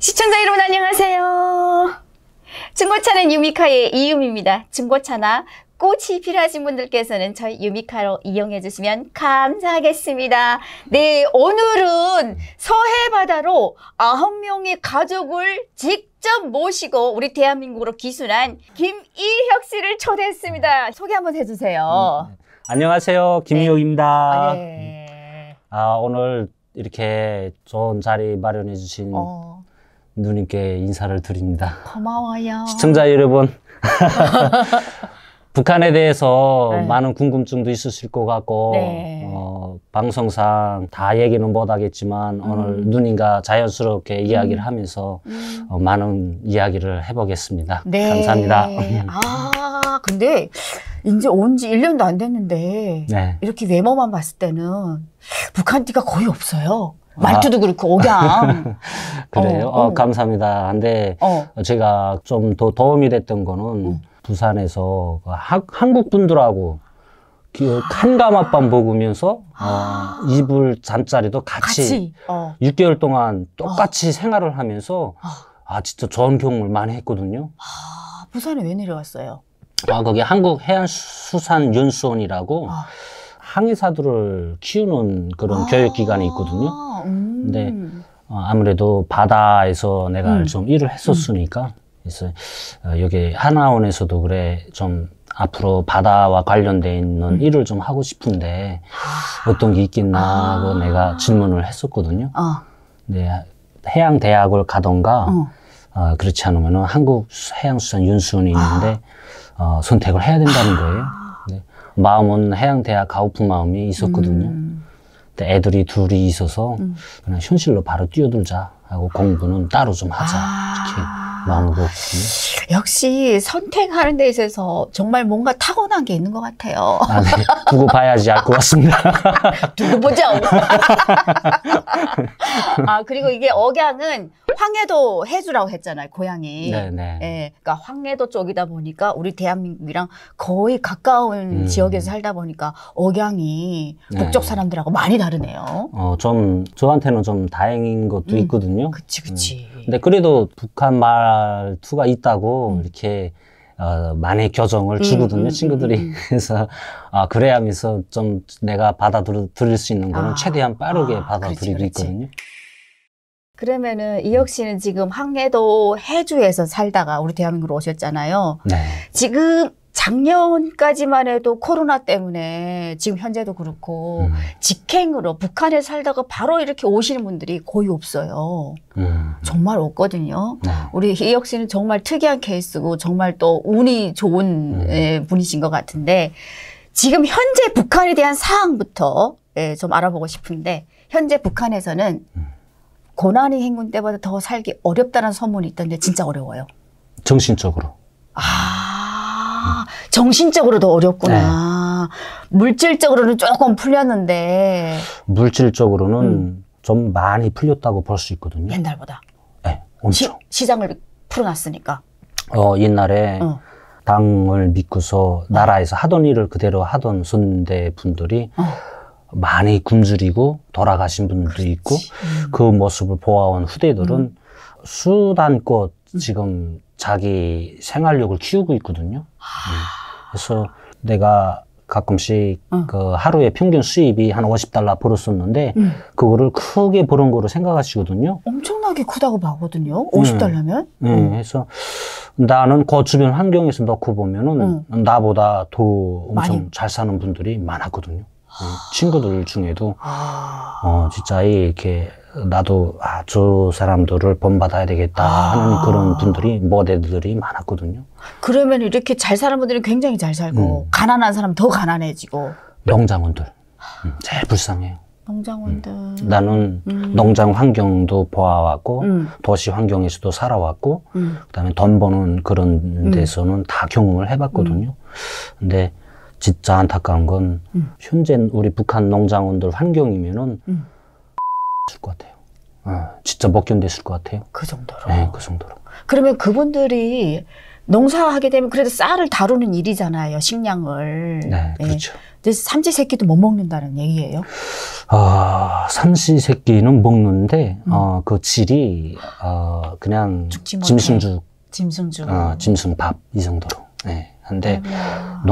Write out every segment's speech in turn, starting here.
시청자 여러분 안녕하세요. 중고차는 유미카의 이유미입니다. 중고차나 꽃이 필요하신 분들께서는 저희 유미카로 이용해 주시면 감사하겠습니다. 네, 오늘은 서해 바다로 아홉 명의 가족을 직접 모시고 우리 대한민국으로 기순한 김일혁 씨를 초대했습니다. 소개 한번 해주세요. 음, 안녕하세요, 김일혁입니다. 네. 아, 네. 아, 오늘 이렇게 좋은 자리 마련해 주신 어. 누님께 인사를 드립니다. 고마워요. 시청자 여러분, 북한에 대해서 네. 많은 궁금증도 있으실 것 같고 네. 어, 방송상 다 얘기는 못하겠지만 음. 오늘 누님과 자연스럽게 음. 이야기를 하면서 음. 어, 많은 이야기를 해보겠습니다. 네. 감사합니다. 아 근데 이제 온 지 1년도 안 됐는데 네. 이렇게 외모만 봤을 때는 북한 띠가 거의 없어요. 말투도 아. 그렇고 억양. 그래요? 어, 어, 어, 감사합니다. 근데 어. 제가 좀 더 도움이 됐던 거는 음. 부산에서 하, 그 한국 분들하고 그한가맛밤 먹으면서 어, 아. 어, 이불 잠자리도 같이, 같 6개월 동안 똑같이 생활을 하면서 아 진짜 좋은 경험을 많이 했거든요. 아 부산에 왜 내려왔어요? 아 거기 한국 해양수산연수원이라고. 아. 항해사들을 키우는 그런 아 교육기관이 있거든요. 음. 근데 어, 아무래도 바다에서 내가 음. 좀 일을 했었으니까 그래서 어, 여기 하나원에서도 그래 좀 앞으로 바다와 관련돼 있는 음. 일을 좀 하고 싶은데 아. 어떤 게 있겠나 하고 아. 내가 질문을 했었거든요. 어. 근데 해양 대학을 가던가 어. 어. 그렇지 않으면은 한국 해양수산 윤수원이 있는데 아. 어, 선택을 해야 된다는 거예요. 아. 마음은 해양대학 가오픈 마음이 있었거든요. 음. 근데 애들이 둘이 있어서 음. 그냥 현실로 바로 뛰어들자 하고 공부는 따로 좀 하자 아. 이렇게 마음을 먹었거든요. 역시 선택하는 데 있어서 정말 뭔가 타고난 게 있는 것 같아요. 아, 네. 두고 봐야지 알 것 같습니다. 두고 보자. 아 그리고 이게 억양은 황해도 해주라고 했잖아요. 고향이. 네네. 네. 예, 그러니까 황해도 쪽이다 보니까 우리 대한민국이랑 거의 가까운 음. 지역에서 살다 보니까 억양이 네. 북쪽 사람들하고 많이 다르네요. 어, 좀 저한테는 좀 다행인 것도 음. 있거든요. 그치 그치. 음. 근데 그래도 북한 말투가 있다고 음. 이렇게 어, 만의 교정을 음, 주거든요, 음, 음, 친구들이. 음, 음, 그래서, 아, 그래야 하면서 좀 내가 받아들일 수 있는 거는 아, 최대한 빠르게 아, 받아들이고 있거든요. 그러면은 이혁 씨는 지금 황해도 해주에서 살다가 우리 대한민국으로 오셨잖아요. 네. 지금 작년까지만 해도 코로나 때문에 지금 현재도 그렇고 음. 직행으로 북한에 살다가 바로 이렇게 오시는 분들이 거의 없어요. 음. 정말 없거든요. 음. 우리 희혁 씨는 정말 특이한 케이스고 정말 또 운이 좋은 음. 예, 분이신 것 같은데 지금 현재 북한에 대한 사항부터 예, 좀 알아보고 싶은데 현재 북한에서는 음. 고난의 행군 때보다 더 살기 어렵다는 소문이 있던데 진짜 어려워요. 정신적으로. 아. 정신적으로 도 어렵구나. 네. 물질적으로는 조금 풀렸는데. 물질적으로는 음. 좀 많이 풀렸다고 볼 수 있거든요. 옛날보다. 네, 엄청. 시, 장을 풀어놨으니까. 어, 옛날에 어. 당을 믿고서 어. 나라에서 하던 일을 그대로 하던 선대 분들이 어. 많이 굶주리고 돌아가신 분들도 그렇지. 있고 음. 그 모습을 보아온 후대들은 음. 수단껏 음. 지금 자기 생활력을 키우고 있거든요. 아. 음. 그래서 내가 가끔씩 어. 그 하루에 평균 수입이 한 50달러 벌었었는데 음. 그거를 크게 벌은 거로 생각하시거든요. 엄청나게 크다고 봐거든요. 50달러면. 음. 음. 그래서 나는 그 주변 환경에서 넣고 보면은 나보다 더 엄청 많이. 잘 사는 분들이 많았거든요. 친구들 중에도 아. 어 진짜 이렇게 나도 아, 저 사람들을 본받아야 되겠다 하는 아. 그런 분들이 모델들이 많았거든요. 그러면 이렇게 잘 사는 분들은 굉장히 잘 살고 음. 가난한 사람 더 가난해지고 농장원들 음, 제일 불쌍해요. 농장원들 음. 나는 음. 농장 환경도 보아왔고 음. 도시 환경에서도 살아왔고 음. 그다음에 돈 버는 그런 데서는 다 경험을 해봤거든요. 근데 진짜 안타까운 건 현재 우리 북한 농장원들 환경이면은. 있을 것 같아요. 아, 진짜 못 견뎠을 것 같아요. 그 정도로. 네, 그 정도로. 그러면 그분들이 농사하게 되면 그래도 쌀을 다루는 일이잖아요, 식량을. 네, 예. 그렇죠. 네. 근데 삼시 세끼도 못 먹는다는 얘기예요? 아, 삼시 세끼는 먹는데 음. 어, 그 질이 어, 그냥 짐승죽, 짐승죽, 어, 짐승밥 이 정도로. 네. 근데 아. 네.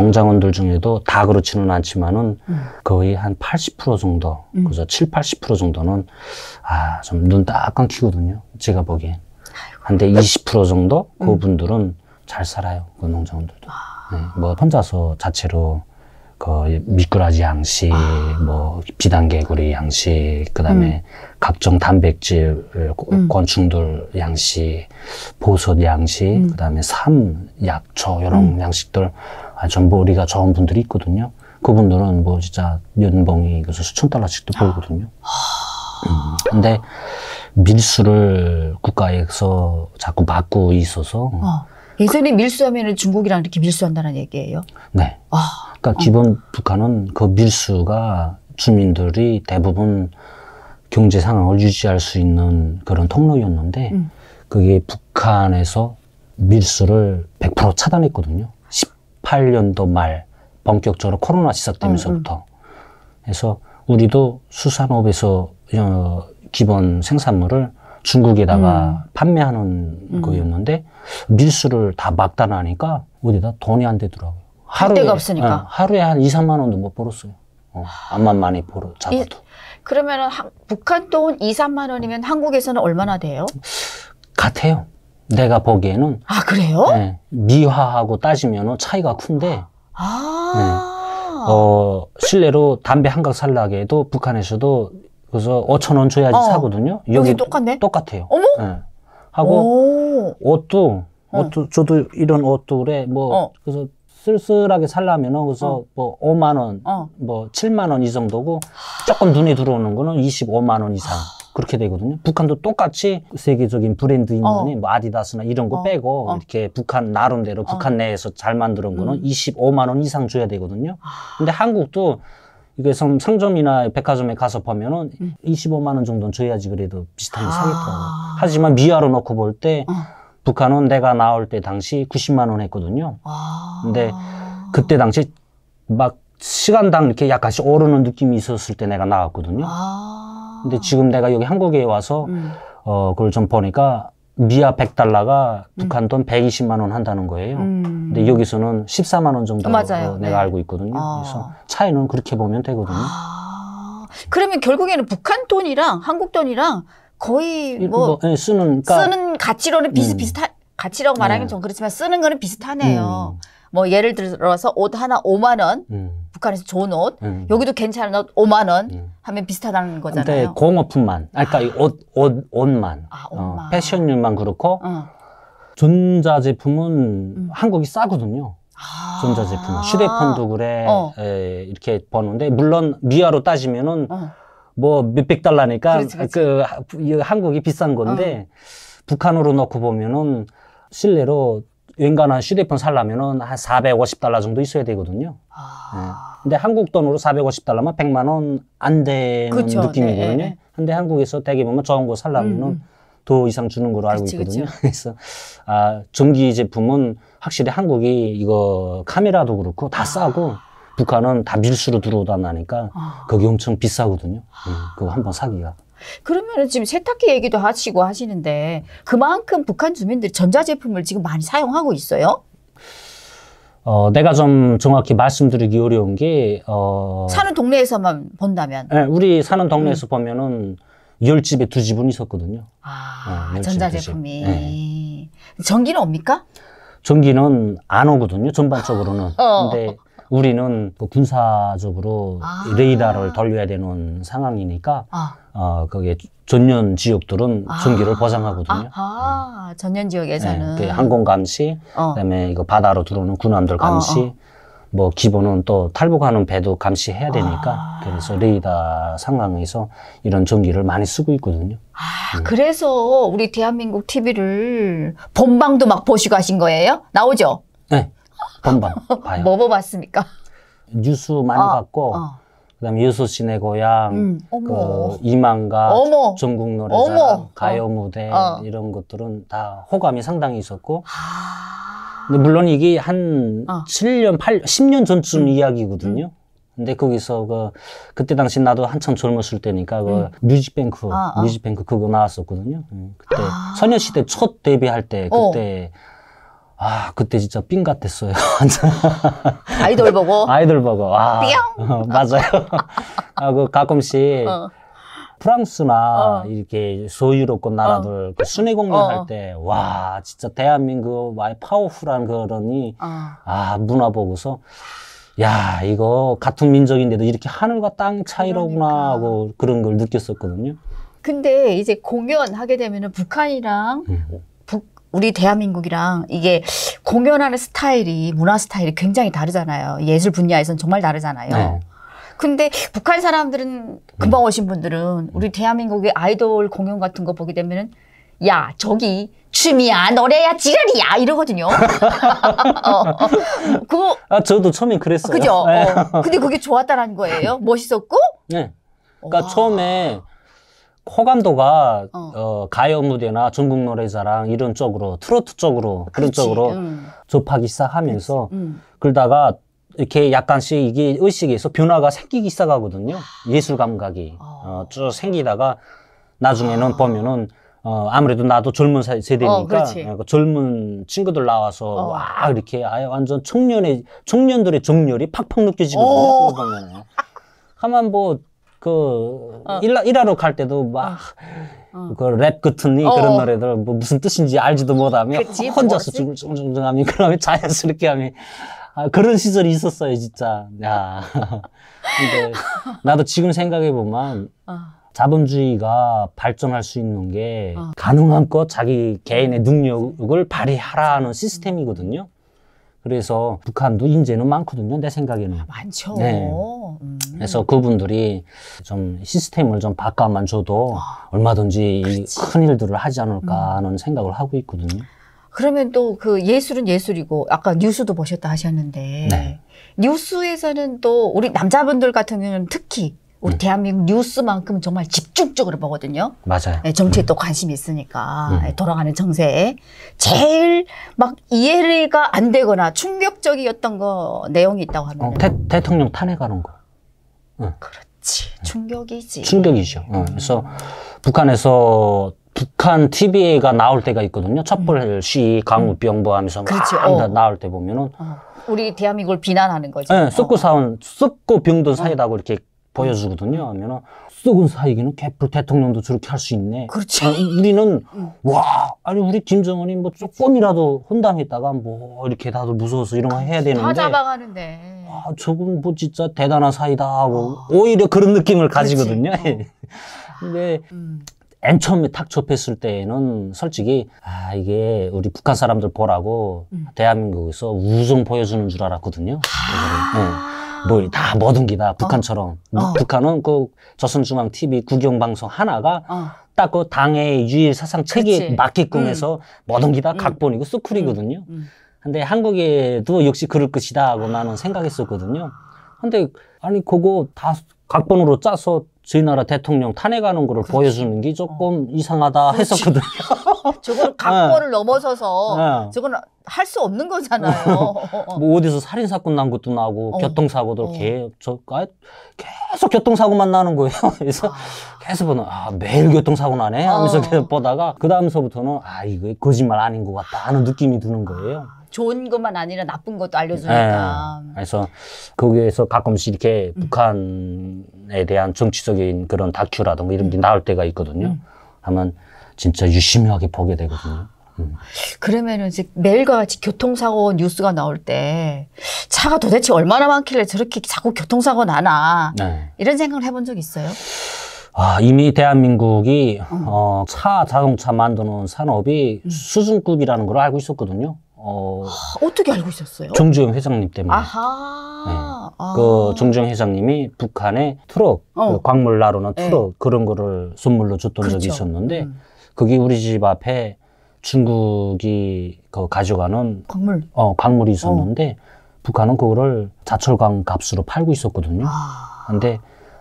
농장원들 중에도 다 그렇지는 않지만은 음. 거의 한 80% 정도, 음. 그래서 7, 80% 정도는 아좀 눈 딱감기거든요 제가 보기엔. 근데20% 정도 음. 그분들은 잘 살아요. 그 농장원들도. 아. 네, 뭐 혼자서 자체로 그 미꾸라지 양식, 아. 뭐 비단개구리 양식, 그다음에 음. 각종 단백질 음. 곤충들 양식, 보석 양식, 음. 그다음에 삼, 약초 이런 음. 양식들 아, 전부 우리가 좋은 분들이 있거든요. 그분들은 뭐 진짜 연봉이 그래서 수천 달러씩도 벌거든요. 아. 음. 근데 밀수를 국가에서 자꾸 막고 있어서 어. 예전이 밀수하면 중국이랑 이렇게 밀수한다는 얘기예요? 네. 아, 그러니까 어. 기본 북한은 그 밀수가 주민들이 대부분 경제 상황을 유지할 수 있는 그런 통로였는데 음. 그게 북한에서 밀수를 100% 차단했거든요. 18년도 말 본격적으로 코로나 시작되면서부터 음, 음. 우리도 수산업에서 어, 기본 생산물을 중국에다가 음. 판매하는 음. 거였는데 밀수를 다 막다 나니까 어디다 돈이 안 되더라고요. 하루에 가 없으니까 어, 하루에 한 2, 3만 원도 못 벌었어요. 어, 암만 많이 벌어 잡아도. 그러면은 하, 북한 돈 2, 3만 원이면 한국에서는 얼마나 돼요? 같아요. 내가 보기에는 아 그래요? 네, 미화하고 따지면 은 차이가 큰데. 아. 네. 어, 실례로 담배 한각 살라게 해도 북한에서도 그래서 5천 원 줘야지 어. 사거든요. 여기, 똑같네. 똑같아요. 어머. 네. 하고 오. 옷도 어. 옷도 어. 저도 이런 옷도 그래 뭐 어. 그래서 쓸쓸하게 살려면은 그래서 어. 뭐 5만 원, 어. 뭐 7만 원 이 정도고 조금 눈에 들어오는 거는 25만 원 이상. 그렇게 되거든요. 북한도 똑같이 세계적인 브랜드인 어. 거뭐 아디다스나 이런 거 어. 빼고 어. 이렇게 북한 나름대로 북한 내에서 잘 만드는 거는 음. 25만 원 이상 줘야 되거든요. 근데 한국도 이게 상, 상점이나 백화점에 가서 보면은 음. 25만 원 정도는 줘야지 그래도 비슷하게 아. 사겠더라고요. 하지만 미아로 놓고 볼때 어. 북한은 내가 나올 때 당시 90만 원 했거든요. 아. 근데 그때 당시 막 시간당 이렇게 약간씩 오르는 느낌이 있었을 때 내가 나왔거든요. 아. 근데 지금 내가 여기 한국에 와서 음. 어 그걸 좀 보니까 미아 100달러가 음. 북한 돈 120만 원 한다는 거예요. 음. 근데 여기서는 14만 원 정도 맞 네. 내가 네. 알고 있거든요. 아. 그래서 차이는 그렇게 보면 되거든요. 아. 그러면 결국에는 북한 돈이랑 한국 돈이랑 거의 뭐, 뭐 예, 쓰는 그러니까, 쓰는 가치로는 비슷비슷한 음. 가치라고 말하기는 네. 좀 그렇지만 쓰는 거는 비슷하네요. 음. 뭐 예를 들어서 옷 하나 5만 원. 음. 북한에서 좋은 옷, 음. 여기도 괜찮은 옷 5만 원 음. 하면 비슷하다는 거잖아요. 근데 공업품만, 아, 그러니까 아. 옷, 옷, 옷만, 아, 어. 옷만. 어, 패션류만 그렇고 어. 전자 제품은 음. 한국이 싸거든요. 아. 전자 제품 휴대폰도 그래 어. 에, 예, 이렇게 버는데 물론 미화로 따지면은 어. 뭐 몇백 달러니까 그렇지, 그렇지. 그 하, 한국이 비싼 건데 어. 북한으로 놓고 보면은 실내로 웬간한 휴대폰 살라면은 한 450달러 정도 있어야 되거든요. 아. 네. 근데 한국 돈으로 450달러면 100만 원 안 되는 그쵸, 네, 느낌이거든요. 네, 네. 근데 한국에서 대개 보면 좋은 거 살라면은 음, 음. 더 이상 주는 걸로 알고 그치, 있거든요. 그치. 그래서 아, 전기 제품은 확실히 한국이 이거 카메라도 그렇고 다 아. 싸고 북한은 다 밀수로 들어오다 나니까 아. 그게 엄청 비싸거든요. 예, 아. 그거 한번 사기가. 그러면 지금 세탁기 얘기도 하시고 하시는데 그만큼 북한 주민들이 전자제품을 지금 많이 사용하고 있어요? 어, 내가 좀 정확히 말씀드리기 어려운 게, 어. 사는 동네에서만 본다면? 네, 우리 사는 동네에서 음. 보면은 열 집에 두 집은 있었거든요. 아, 네, 전자제품이. 네. 전기는 옵니까? 전기는 안 오거든요, 전반적으로는. 어. 근데 우리는 그 군사적으로 아. 레이더를 돌려야 되는 상황이니까 아. 어, 거기에 전년 지역들은 아. 전기를 보장하거든요 아, 음. 전년 지역에서는 네, 항공 감시, 어. 그다음에 이거 바다로 들어오는 군함들 감시, 어, 어. 뭐 기본은 또 탈북하는 배도 감시해야 되니까 아. 그래서 레이더 상황에서 이런 전기를 많이 쓰고 있거든요. 아, 음. 그래서 우리 대한민국 TV를 본방도 막 보시고 하신 거예요? 나오죠? 번번 봐요. 뭐 봐봤습니까? 뭐 뉴스 많이 아, 봤고 아. 그다음에 여섯 시내 고향, 음, 그 이만가, 전국 노래자랑, 어머. 어. 가요 무대 어. 이런 것들은 다 호감이 상당히 있었고. 아. 근데 물론 이게 한 어. 7년, 8, 10년 전쯤 음. 이야기거든요. 음. 근데 거기서 그 그때 당시 나도 한참 젊었을 때니까 그 음. 뮤직뱅크, 아, 아. 뮤직뱅크 그거 나왔었거든요. 음, 그때 아. 소녀시대 첫 데뷔할 때 그때. 어. 아, 그때 진짜 삥 같았어요. 아이돌 보고? 아이돌 보고. 아, 어, 맞아요. 아, 그 가끔씩 어. 프랑스나 어. 이렇게 소유로고 나라들 어. 그 순회 공연할 어. 때, 와, 진짜 대한민국 와의 파워풀한 그러니, 어. 아, 문화 보고서, 야, 이거 같은 민족인데도 이렇게 하늘과 땅 차이로구나 그러니까. 하고 그런 걸 느꼈었거든요. 근데 이제 공연하게 되면은 북한이랑 음. 북, 우리 대한민국이랑 이게 공연하는 스타일이 문화 스타일이 굉장히 다르잖아요. 예술 분야에서는 정말 다르잖아요. 네. 근데 북한 사람들은 음. 금방 오신 분들은 음. 우리 대한민국의 아이돌 공연 같은 거 보게 되면은 야 저기 춤이야 노래야 지랄이야 이러거든요. 어, 어. 그거 아 저도 처음엔 그랬어요. 그죠. 어. 네. 어. 근데 그게 좋았다라는 거예요. 멋있었고. 네. 그러니까 와. 처음에 호감도가 어. 어 가요 무대나 전국 노래자랑 이런 쪽으로 트로트 쪽으로 그런 그치, 쪽으로 음. 접하기 시작하면서 음. 그러다가 이렇게 약간씩 이게 의식에서 변화가 생기기 시작하거든요. 아. 예술 감각이 어. 어, 쭉 생기다가 나중에는 아. 보면은 어, 아무래도 나도 젊은 세, 대니까 어, 어 그 젊은 친구들 나와서 어. 와 이렇게 아예 완전 청년의 청년들의 정열이 팍팍 느껴지거든요. 어. 보면 가만 뭐그 어. 일하, 일하러 갈 때도 막그랩 어. 어. 같은 이 어, 그런 노래들 뭐 무슨 뜻인지 알지도 못하며 그치, 뭐 혼자서 중중중중하며 그러면 자연스럽게 하면 아, 그런 시절이 있었어요 진짜 야 근데 나도 지금 생각해 보면 자본주의가 발전할 수 있는 게 어. 가능한 것 자기 개인의 음. 능력을 발휘하라는 시스템이거든요. 그래서 북한도 인재는 많거든요. 내 생각에는. 많죠. 네. 음. 음. 그래서 그분들이 좀 시스템을 좀 바꿔만 줘도 아, 얼마든지 큰 일들을 하지 않을까 하는 음. 생각을 하고 있거든요. 그러면 또 그 예술은 예술이고 아까 뉴스도 보셨다 하셨는데 네. 뉴스에서는 또 우리 남자분들 같은 경우는 특히 우리 음. 대한민국 뉴스만큼 정말 집중적으로 보거든요. 맞아요. 네, 정치에 음. 또 관심이 있으니까 음. 네, 돌아가는 정세에 제일 막 이해가 안 되거나 충격적이었던 거 내용이 있다고 하면 어, 대, 통령 탄핵하는 거. 그렇지. 충격이지. 충격이죠. 어. 그래서 북한에서 북한 TV가 나올 때가 있거든요. 촛불 음. 시 강우병보 음. 하면서 그렇죠. 막 어. 나올 때 보면은 어. 우리 대한민국을 비난하는 거죠. 네, 썩고 어. 사온 썩고 병든 어. 사이다고 이렇게 보여주거든요. 음. 하면은 썩은 사이기는 개뿔 대통령도 저렇게 할 수 있네. 그렇죠. 아, 우리는 응. 와 아니 우리 김정은이 뭐 조금이라도 혼당했다가뭐 이렇게 다들 무서워서 이런 거 해야 되는데 다 잡아가는데 아, 저건 뭐 진짜 대단한 사이다 하고 어. 오히려 그런 느낌을 가지거든요. 어. 근데 음. 맨 처음에 탁 접했을 때는 에 솔직히 아 이게 우리 북한 사람들 보라고 음. 대한민국에서 우승 보여주는 줄 알았거든요. 아~ 네. 뭐다 모든 기다 어. 북한처럼 어? 북한은 그 조선중앙 TV 국영 방송 하나가 어. 딱그 당의 유일 사상 체계에 맞게끔 음. 해서 모든 기다 음. 각본이고 스쿨이거든요. 음. 음. 근데 한국에도 역시 그럴 것이다 하고 나는 생각했었거든요. 근데 아니 그거 다 각본으로 짜서 저희 나라 대통령 탄핵하는 거를 그렇지. 보여주는 게 조금 어. 이상하다 그렇지. 했었거든요. 저건 어. 각본을 네. 넘어서서 네. 어. 저건 할 수 없는 거잖아요. 어. 뭐 어디서 살인 사건 난 것도 나고 어. 교통사고도 어. 개, 저, 아, 계속 교통사고만 나는 거예요. 그래서 아. 계속 보는 아 매일 교통사고 나네 하면서 계속 보다가 그 다음서부터는 아 이거 거짓말 아닌 것 같다 하는 느낌이 드는 거예요. 좋은 것만 아니라 나쁜 것도 알려주니까. 네. 그래서 거기에서 가끔씩 이렇게 음. 북한에 대한 정치적인 그런 다큐라든가 이런 게 나올 때가 있거든요. 음. 하면 진짜 유심하게 보게 되거든요. 음. 그러면은 이제 매일 같이 교통사고 뉴스가 나올 때 차가 도대체 얼마나 많길래 저렇게 자꾸 교통사고 나나 네. 이런 생각을 해본 적 있어요? 아, 이미 대한민국이 음. 어, 차 자동차 만드는 산업이 음. 수준급이라는 걸 알고 있었거든요. 어, 어떻게 알고 있었어요? 정주영 회장님 때문에. 아하. 네. 아. 그 정주영 회장님이 북한에 트럭, 어. 그 광물 나르는 네. 트럭 네. 그런 거를 선물로 줬던 그렇죠. 적이 있었는데 음. 그게 우리 집 앞에 중국이 그 가져가는 광물. 어, 광물이 어. 있었는데 어. 북한은 그거를 자철강 값으로 팔고 있었거든요. 아. 근데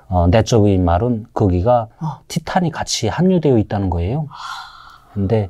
어, 내적인 말은 거기가 어. 티탄이 같이 함유되어 있다는 거예요. 아. 근데